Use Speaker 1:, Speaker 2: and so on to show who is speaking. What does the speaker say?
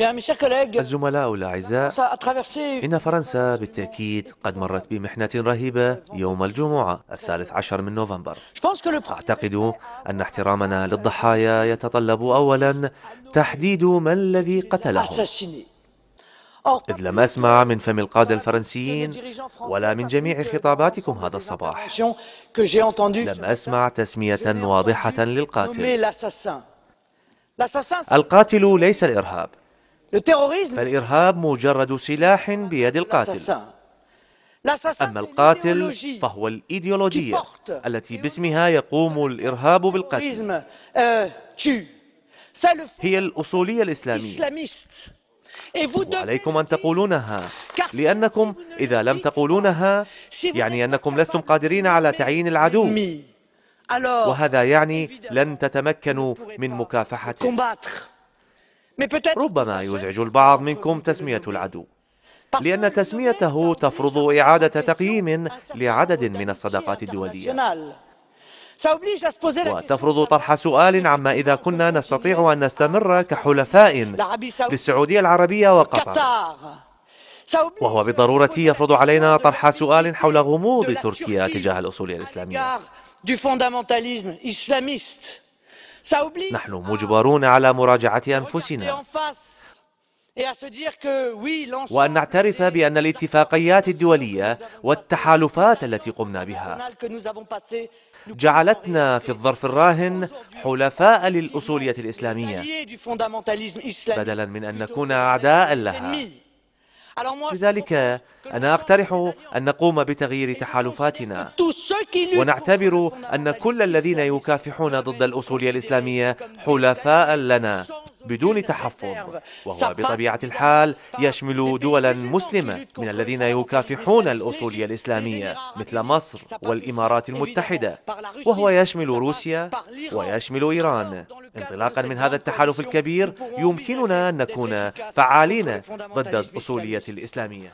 Speaker 1: الزملاء الأعزاء إن فرنسا بالتأكيد قد مرت بمحنة رهيبة يوم الجمعة الثالث عشر من نوفمبر أعتقد أن احترامنا للضحايا يتطلب أولا تحديد من الذي قتلهم إذ لم أسمع من فم القادة الفرنسيين ولا من جميع خطاباتكم هذا الصباح لم أسمع تسمية واضحة للقاتل القاتل ليس الإرهاب فالإرهاب مجرد سلاح بيد القاتل أما القاتل فهو الإيديولوجية التي باسمها يقوم الإرهاب بالقتل euh, هي الأصولية الإسلامية وعليكم أن تقولونها لأنكم إذا لم تقولونها يعني أنكم لستم قادرين على تعيين العدو وهذا يعني لن تتمكنوا من مكافحته ربما يزعج البعض منكم تسمية العدو لأن تسميته تفرض إعادة تقييم لعدد من الصداقات الدولية وتفرض طرح سؤال عما إذا كنا نستطيع أن نستمر كحلفاء للسعودية العربية وقطر وهو بالضرورة يفرض علينا طرح سؤال حول غموض تركيا تجاه الأصول الإسلامية نحن مجبرون على مراجعة أنفسنا وأن نعترف بأن الاتفاقيات الدولية والتحالفات التي قمنا بها جعلتنا في الظرف الراهن حلفاء للأصولية الإسلامية بدلا من أن نكون أعداء لها لذلك أنا أقترح أن نقوم بتغيير تحالفاتنا ونعتبر أن كل الذين يكافحون ضد الأصول الإسلامية حلفاء لنا بدون تحفظ وهو بطبيعة الحال يشمل دولا مسلمة من الذين يكافحون الأصولية الإسلامية مثل مصر والإمارات المتحدة وهو يشمل روسيا ويشمل إيران انطلاقا من هذا التحالف الكبير يمكننا أن نكون فعالين ضد الأصولية الإسلامية